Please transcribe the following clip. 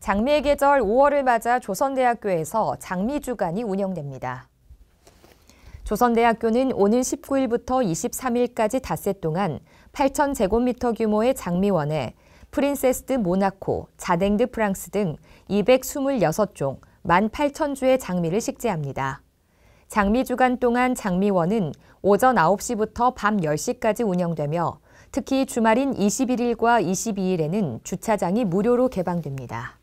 장미의 계절 5월을 맞아 조선대학교에서 장미주간이 운영됩니다. 조선대학교는 오는 19일부터 23일까지 닷새 동안 8,000제곱미터 규모의 장미원에 프린세스드 모나코, 자댕드 프랑스 등 226종 18,000주의 장미를 식재합니다. 장미 주간 동안 장미원은 오전 9시부터 밤 10시까지 운영되며 특히 주말인 21일과 22일에는 주차장이 무료로 개방됩니다.